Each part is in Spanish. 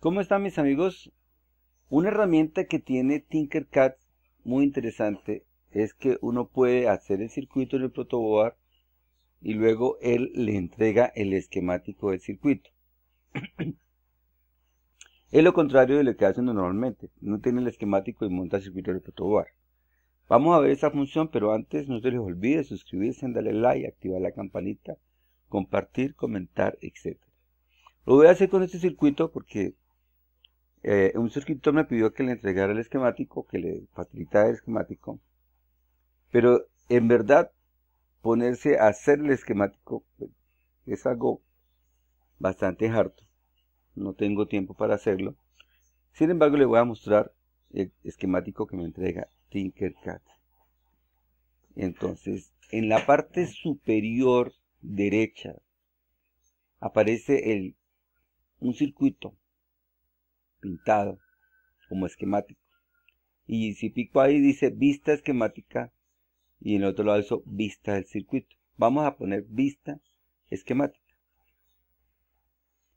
¿Cómo están mis amigos? Una herramienta que tiene Tinkercad muy interesante es que uno puede hacer el circuito en el protoboard y luego él le entrega el esquemático del circuito. es lo contrario de lo que hacen normalmente. No tiene el esquemático y monta el circuito en el protoboard. Vamos a ver esa función, pero antes no se les olvide suscribirse, darle like, activar la campanita, compartir, comentar, etc. Lo voy a hacer con este circuito porque eh, un circuito me pidió que le entregara el esquemático, que le facilitara el esquemático, pero en verdad ponerse a hacer el esquemático pues, es algo bastante harto. No tengo tiempo para hacerlo. Sin embargo, le voy a mostrar el esquemático que me entrega Tinkercad. Entonces, en la parte superior derecha aparece el, un circuito pintado como esquemático. Y si pico ahí dice vista esquemática y en el otro lado eso vista del circuito. Vamos a poner vista esquemática.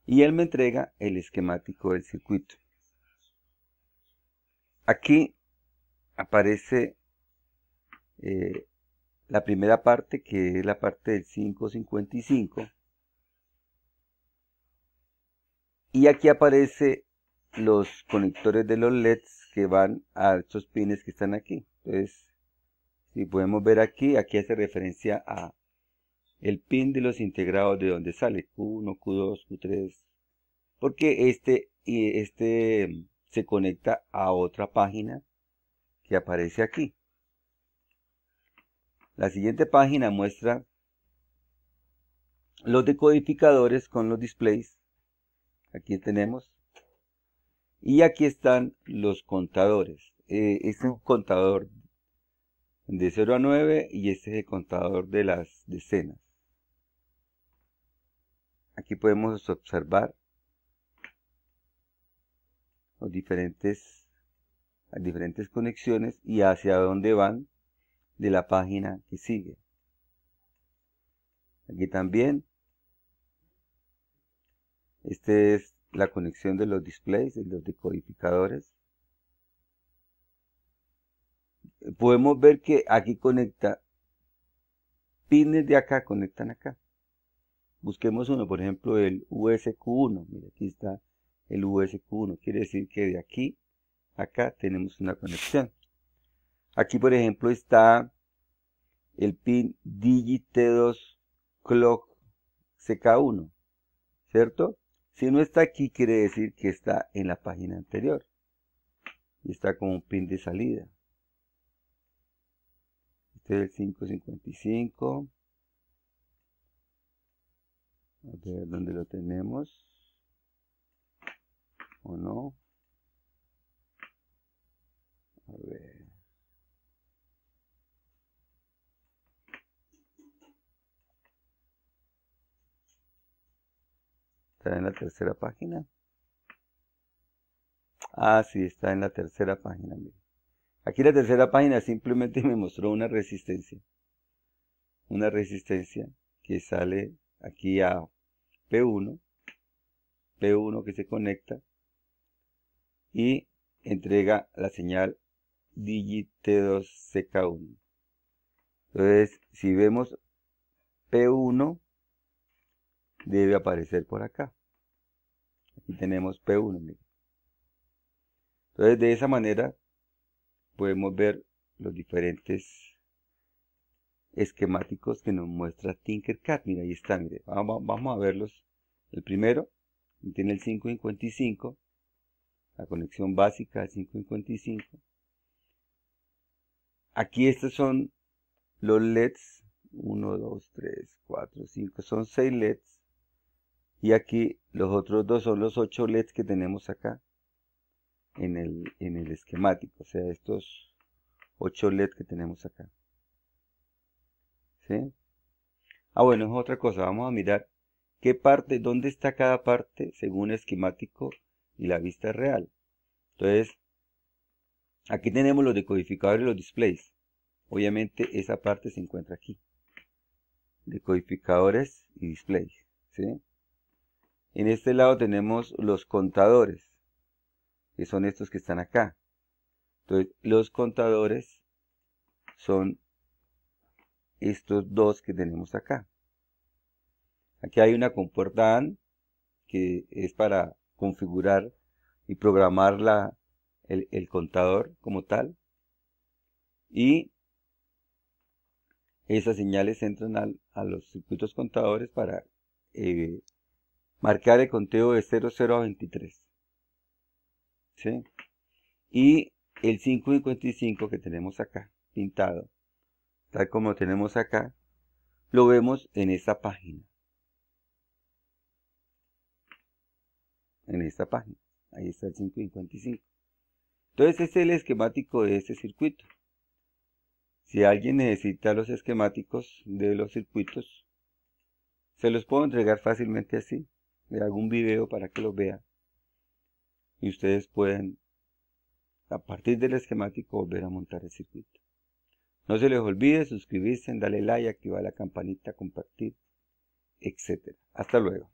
Y él me entrega el esquemático del circuito. Aquí aparece eh, la primera parte que es la parte del 555 y aquí aparece los conectores de los LEDs que van a estos pines que están aquí. Entonces, si podemos ver aquí, aquí hace referencia a el pin de los integrados de donde sale, Q1, Q2, Q3, porque este, este mm, se conecta a otra página que aparece aquí. La siguiente página muestra los decodificadores con los displays. Aquí tenemos y aquí están los contadores. Eh, este es un contador de 0 a 9 y este es el contador de las decenas. Aquí podemos observar los diferentes, las diferentes conexiones y hacia dónde van de la página que sigue. Aquí también. Este es la conexión de los displays, de los decodificadores. Podemos ver que aquí conecta, pines de acá conectan acá. Busquemos uno, por ejemplo, el USQ1. Mira, aquí está el USQ1. Quiere decir que de aquí acá tenemos una conexión. Aquí, por ejemplo, está el pin Digit 2 Clock CK1, ¿cierto? Si no está aquí, quiere decir que está en la página anterior. Y está como un pin de salida. Este es el 555. A ver dónde lo tenemos. ¿O no? Está en la tercera página. Ah, sí, está en la tercera página. Aquí la tercera página simplemente me mostró una resistencia. Una resistencia que sale aquí a P1. P1 que se conecta y entrega la señal digit 2 ck 1 Entonces, si vemos P1 debe aparecer por acá. Aquí tenemos P1. Mira. Entonces de esa manera podemos ver los diferentes esquemáticos que nos muestra Tinkercad. Mira, ahí están Vamos a verlos. El primero tiene el 555, la conexión básica del 555. Aquí estos son los LEDs, 1, 2, 3, 4, 5, son 6 LEDs y aquí los otros dos son los ocho LEDs que tenemos acá en el, en el esquemático, o sea, estos ocho LEDs que tenemos acá. ¿Sí? Ah, bueno, es otra cosa, vamos a mirar qué parte, dónde está cada parte según el esquemático y la vista real. Entonces, aquí tenemos los decodificadores y los displays. Obviamente esa parte se encuentra aquí. Decodificadores y displays. ¿sí? En este lado tenemos los contadores, que son estos que están acá. Entonces, los contadores son estos dos que tenemos acá. Aquí hay una compuerta AND que es para configurar y programar la, el, contador como tal. Y esas señales entran al, a los circuitos contadores para eh, marcar el conteo de 00 a 23. Y el 555 que tenemos acá, pintado, tal como tenemos acá, lo vemos en esta página. En esta página. Ahí está el 555. Entonces, este es el esquemático de este circuito. Si alguien necesita los esquemáticos de los circuitos, se los puedo entregar fácilmente así de algún video para que lo vean. Y ustedes pueden, a partir del esquemático, volver a montar el circuito. No se les olvide suscribirse, darle like, activar la campanita, compartir, Etcétera. Hasta luego.